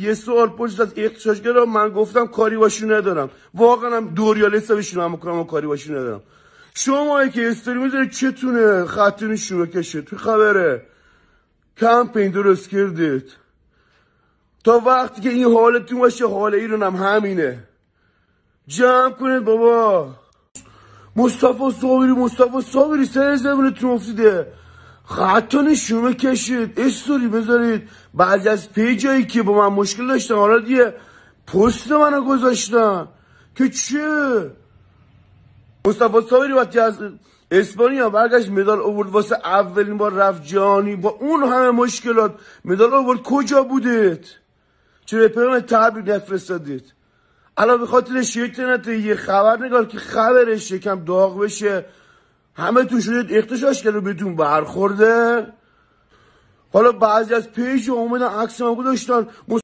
یه سوال پشت از و من گفتم کاری باشو ندارم واقعا هم دوریال حسابشون هم میکنم کاری باشو ندارم شما که استوری میذاری چتونه خطونی شروع کشه تو خبره کمپین درست کردید تا وقتی که این حالتون باشه حال هم همینه جمع کنید بابا مصطفی صابری مصطفی صابری سر زبونتون افتیده خطو نشون کشید استوری بذارید بعضی از پیجایی که با من مشکل داشتن حالا دیگه پست منو گذاشتن که چه مصطفی صابری وقتی از اسپانیا برگشت مدال اوورد واسه اولین بار رفت جهانی با اون همه مشکلات مدال اوورد کجا بودید چرا پیام تبریک نفرستادید الان به خاطر شیطنت یه خبر نگار که خبرش یکم داغ بشه همه شدید اختشاش کرده رو بهتون برخورده حالا بعضی از پیش اومدن عکس ما گذاشتن